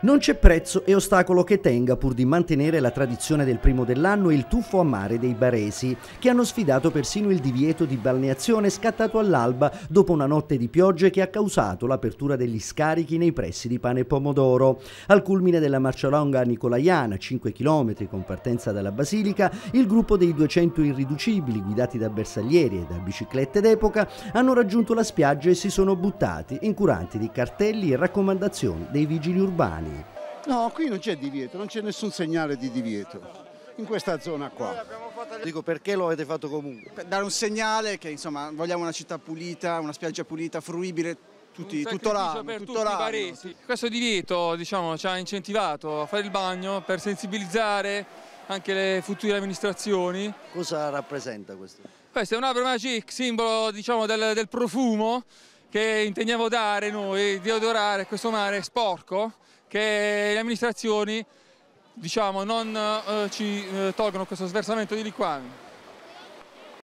Non c'è prezzo e ostacolo che tenga pur di mantenere la tradizione del primo dell'anno e il tuffo a mare dei baresi, che hanno sfidato persino il divieto di balneazione scattato all'alba dopo una notte di piogge che ha causato l'apertura degli scarichi nei pressi di Pane e Pomodoro. Al culmine della marcia marcialonga nicolaiana, 5 km con partenza dalla Basilica, il gruppo dei 200 irriducibili guidati da bersaglieri e da biciclette d'epoca hanno raggiunto la spiaggia e si sono buttati, incuranti di cartelli e raccomandazioni dei vigili urbani. No, qui non c'è divieto, non c'è nessun segnale di divieto in questa zona qua. Dico perché lo avete fatto comunque? Per dare un segnale che insomma vogliamo una città pulita, una spiaggia pulita, fruibile tutti, tutto l'anno. Questo divieto diciamo, ci ha incentivato a fare il bagno per sensibilizzare anche le future amministrazioni. Cosa rappresenta questo? Questo è un'albero magic, simbolo diciamo, del, del profumo che intendiamo dare noi di odorare questo mare sporco che le amministrazioni diciamo, non eh, ci eh, tolgono questo sversamento di liquami.